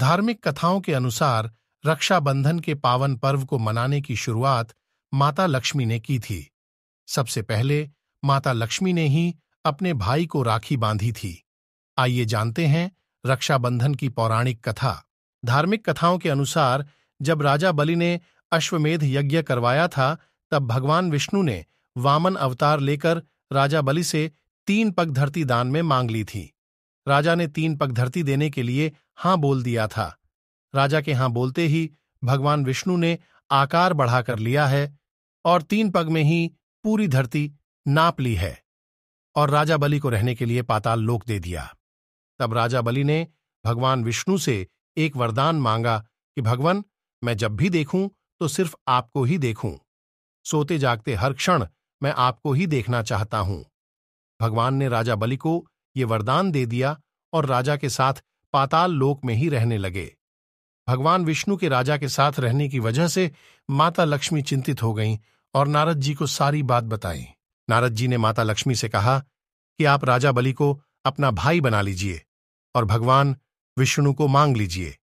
धार्मिक कथाओं के अनुसार रक्षाबंधन के पावन पर्व को मनाने की शुरुआत माता लक्ष्मी ने की थी सबसे पहले माता लक्ष्मी ने ही अपने भाई को राखी बांधी थी आइए जानते हैं रक्षाबंधन की पौराणिक कथा धार्मिक कथाओं के अनुसार जब राजा बलि ने अश्वमेध यज्ञ करवाया था तब भगवान विष्णु ने वामन अवतार लेकर राजा बलि से तीन पग धरती दान में मांग ली थी राजा ने तीन पग धरती देने के लिए हां बोल दिया था राजा के हां बोलते ही भगवान विष्णु ने आकार बढ़ाकर लिया है और तीन पग में ही पूरी धरती नाप ली है और राजा बलि को रहने के लिए पाताल लोक दे दिया तब राजा बलि ने भगवान विष्णु से एक वरदान मांगा कि भगवान मैं जब भी देखूं तो सिर्फ आपको ही देखूं सोते जागते हर क्षण मैं आपको ही देखना चाहता हूं भगवान ने राजा बलि को ये वरदान दे दिया और राजा के साथ पाताल लोक में ही रहने लगे भगवान विष्णु के राजा के साथ रहने की वजह से माता लक्ष्मी चिंतित हो गईं और नारद जी को सारी बात बताई नारद जी ने माता लक्ष्मी से कहा कि आप राजा बलि को अपना भाई बना लीजिए और भगवान विष्णु को मांग लीजिए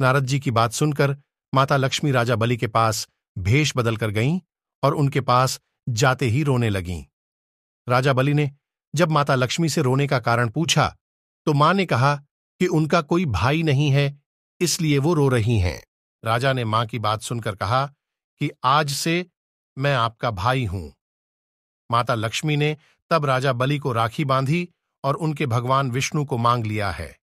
नारद जी की बात सुनकर माता लक्ष्मी राजा बलि के पास भेष बदलकर गईं और उनके पास जाते ही रोने लगीं राजा बलि ने जब माता लक्ष्मी से रोने का कारण पूछा तो मां ने कहा कि उनका कोई भाई नहीं है इसलिए वो रो रही हैं राजा ने मां की बात सुनकर कहा कि आज से मैं आपका भाई हूं माता लक्ष्मी ने तब राजा बलि को राखी बांधी और उनके भगवान विष्णु को मांग लिया है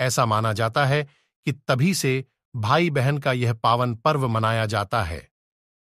ऐसा माना जाता है कि तभी से भाई बहन का यह पावन पर्व मनाया जाता है